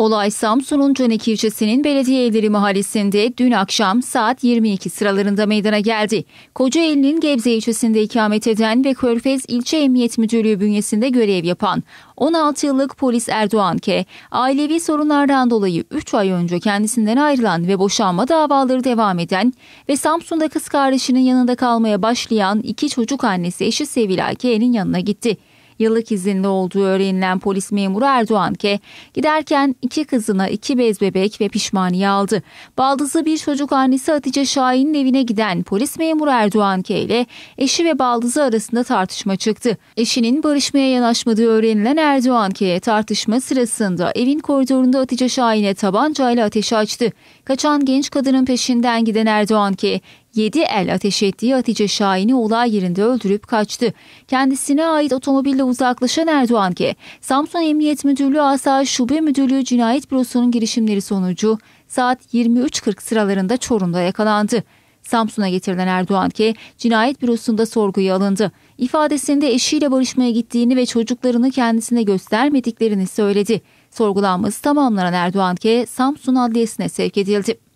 Olay Samsun'un Canik ilçesinin Belediye Evleri Mahallesi'nde dün akşam saat 22 sıralarında meydana geldi. Kocaeli'nin Gebze ilçesinde ikamet eden ve Körfez İlçe Emniyet Müdürlüğü bünyesinde görev yapan 16 yıllık polis Erdoğan K. ailevi sorunlardan dolayı 3 ay önce kendisinden ayrılan ve boşanma davaları devam eden ve Samsun'da kız kardeşinin yanında kalmaya başlayan iki çocuk annesi eşi Sevilay K'nin yanına gitti. Yıllık izinli olduğu öğrenilen polis memuru Erdoğan K. giderken iki kızına iki bez bebek ve pişmaniye aldı. Baldızı bir çocuk annesi Hatice Şahin'in evine giden polis memuru Erdoğan K. ile eşi ve baldızı arasında tartışma çıktı. Eşinin barışmaya yanaşmadığı öğrenilen Erdoğan K. tartışma sırasında evin koridorunda Hatice Şahin'e tabancayla ateş açtı. Kaçan genç kadının peşinden giden Erdoğan K. 7 el ateş ettiği Hatice Şahin'i olay yerinde öldürüp kaçtı. Kendisine ait otomobille uzaklaşan Erdoğan ki Samsun Emniyet Müdürlüğü Asayiş Şube Müdürlüğü Cinayet Bürosu'nun girişimleri sonucu saat 23.40 sıralarında Çorum'da yakalandı. Samsun'a getirilen Erdoğan ki cinayet bürosunda sorguya alındı. İfadesinde eşiyle barışmaya gittiğini ve çocuklarını kendisine göstermediklerini söyledi. Sorgulanması tamamlanan Erdoğan ki Samsun Adliyesi'ne sevk edildi.